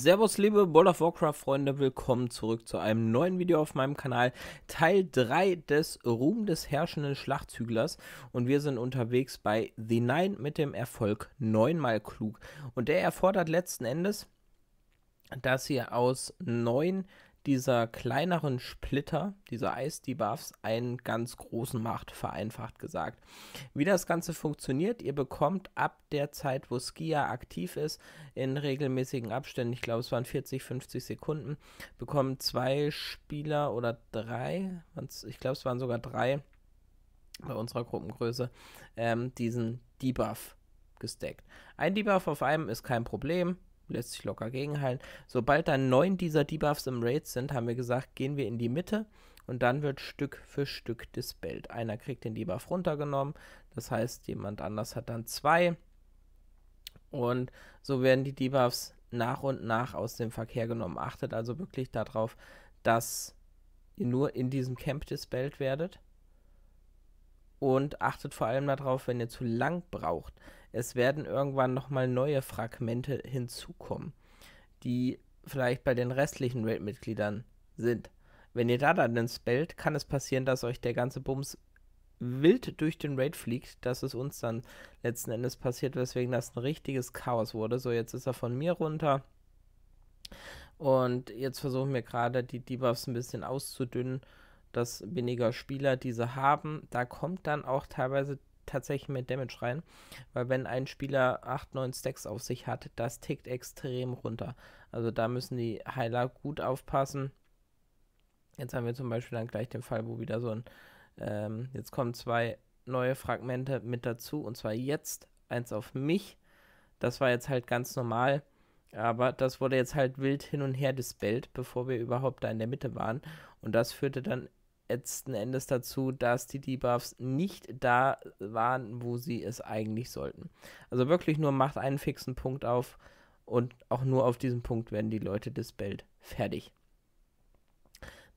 Servus liebe World of Warcraft Freunde, willkommen zurück zu einem neuen Video auf meinem Kanal, Teil 3 des Ruhm des herrschenden Schlachtzüglers und wir sind unterwegs bei The Nine mit dem Erfolg neunmal klug und der erfordert letzten Endes, dass ihr aus neun dieser kleineren Splitter, dieser Eis-Debuffs, einen ganz großen macht, vereinfacht gesagt. Wie das Ganze funktioniert, ihr bekommt ab der Zeit, wo Skia aktiv ist, in regelmäßigen Abständen, ich glaube es waren 40, 50 Sekunden, bekommen zwei Spieler oder drei, ich glaube es waren sogar drei bei unserer Gruppengröße, ähm, diesen Debuff gesteckt. Ein Debuff auf einem ist kein Problem, lässt sich locker gegenhalten. Sobald dann neun dieser Debuffs im Raid sind, haben wir gesagt, gehen wir in die Mitte und dann wird Stück für Stück dispelled. Einer kriegt den Debuff runtergenommen, das heißt, jemand anders hat dann zwei. Und so werden die Debuffs nach und nach aus dem Verkehr genommen. Achtet also wirklich darauf, dass ihr nur in diesem Camp dispelled werdet. Und achtet vor allem darauf, wenn ihr zu lang braucht, es werden irgendwann nochmal neue Fragmente hinzukommen, die vielleicht bei den restlichen Raid-Mitgliedern sind. Wenn ihr da dann ins Bild, kann es passieren, dass euch der ganze Bums wild durch den Raid fliegt, dass es uns dann letzten Endes passiert, weswegen das ein richtiges Chaos wurde. So, jetzt ist er von mir runter. Und jetzt versuchen wir gerade die Debuffs ein bisschen auszudünnen, dass weniger Spieler diese haben. Da kommt dann auch teilweise tatsächlich mehr Damage rein, weil wenn ein Spieler 8, 9 Stacks auf sich hat, das tickt extrem runter. Also da müssen die Heiler gut aufpassen. Jetzt haben wir zum Beispiel dann gleich den Fall, wo wieder so ein, ähm, jetzt kommen zwei neue Fragmente mit dazu und zwar jetzt eins auf mich. Das war jetzt halt ganz normal, aber das wurde jetzt halt wild hin und her dispelled, bevor wir überhaupt da in der Mitte waren und das führte dann letzten Endes dazu, dass die Debuffs nicht da waren, wo sie es eigentlich sollten. Also wirklich nur macht einen fixen Punkt auf und auch nur auf diesem Punkt werden die Leute dispelled. Fertig.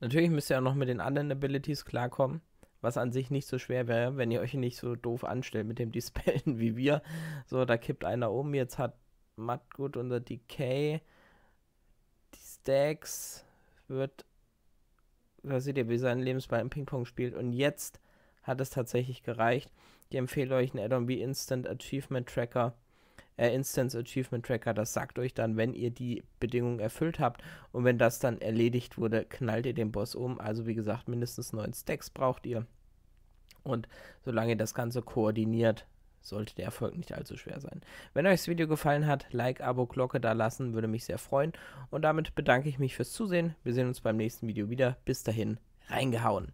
Natürlich müsst ihr auch noch mit den anderen Abilities klarkommen, was an sich nicht so schwer wäre, wenn ihr euch nicht so doof anstellt mit dem Dispellen wie wir. So, da kippt einer um, jetzt hat Matt gut unser Decay, die Stacks wird da seht ihr, wie sein Lebensball im Ping-Pong spielt. Und jetzt hat es tatsächlich gereicht. Ich empfehle euch einen add wie Instant Achievement Tracker. Äh, Instance Achievement Tracker, das sagt euch dann, wenn ihr die Bedingungen erfüllt habt. Und wenn das dann erledigt wurde, knallt ihr den Boss um. Also wie gesagt, mindestens neun Stacks braucht ihr. Und solange ihr das Ganze koordiniert sollte der Erfolg nicht allzu schwer sein. Wenn euch das Video gefallen hat, Like, Abo, Glocke da lassen, würde mich sehr freuen. Und damit bedanke ich mich fürs Zusehen. Wir sehen uns beim nächsten Video wieder. Bis dahin, reingehauen.